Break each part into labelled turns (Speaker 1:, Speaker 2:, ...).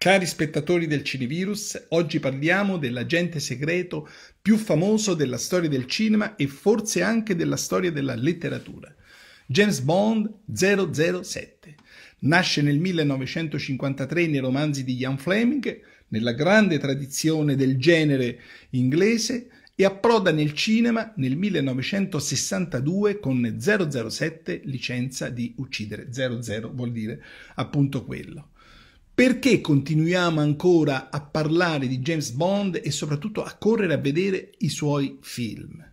Speaker 1: Cari spettatori del Cinevirus, oggi parliamo dell'agente segreto più famoso della storia del cinema e forse anche della storia della letteratura, James Bond 007. Nasce nel 1953 nei romanzi di Ian Fleming, nella grande tradizione del genere inglese e approda nel cinema nel 1962 con 007 licenza di uccidere. 00 vuol dire appunto quello. Perché continuiamo ancora a parlare di James Bond e soprattutto a correre a vedere i suoi film?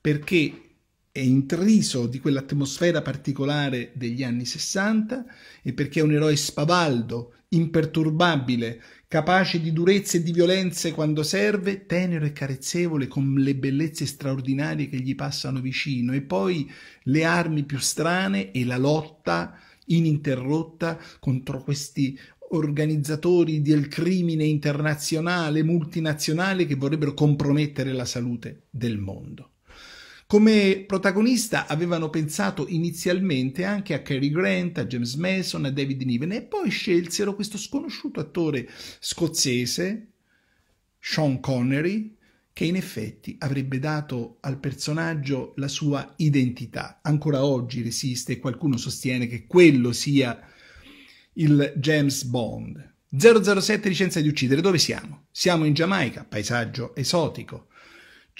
Speaker 1: Perché è intriso di quell'atmosfera particolare degli anni 60 e perché è un eroe spavaldo imperturbabile, capace di durezze e di violenze quando serve, tenero e carezzevole con le bellezze straordinarie che gli passano vicino e poi le armi più strane e la lotta ininterrotta contro questi organizzatori del crimine internazionale, multinazionale che vorrebbero compromettere la salute del mondo. Come protagonista avevano pensato inizialmente anche a Cary Grant, a James Mason, a David Niven e poi scelsero questo sconosciuto attore scozzese, Sean Connery, che in effetti avrebbe dato al personaggio la sua identità. Ancora oggi resiste e qualcuno sostiene che quello sia il James Bond. 007 licenza di uccidere, dove siamo? Siamo in Giamaica, paesaggio esotico.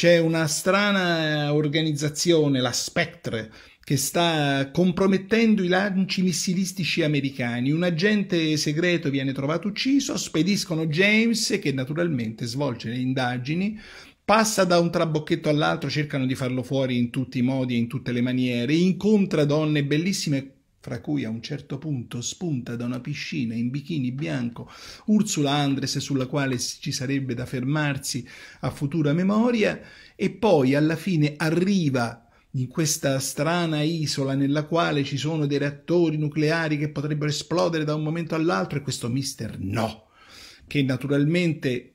Speaker 1: C'è una strana eh, organizzazione, la Spectre, che sta compromettendo i lanci missilistici americani. Un agente segreto viene trovato ucciso, spediscono James che naturalmente svolge le indagini, passa da un trabocchetto all'altro, cercano di farlo fuori in tutti i modi e in tutte le maniere, incontra donne bellissime fra cui a un certo punto spunta da una piscina in bikini bianco Ursula Andres sulla quale ci sarebbe da fermarsi a futura memoria e poi alla fine arriva in questa strana isola nella quale ci sono dei reattori nucleari che potrebbero esplodere da un momento all'altro e questo mister no che naturalmente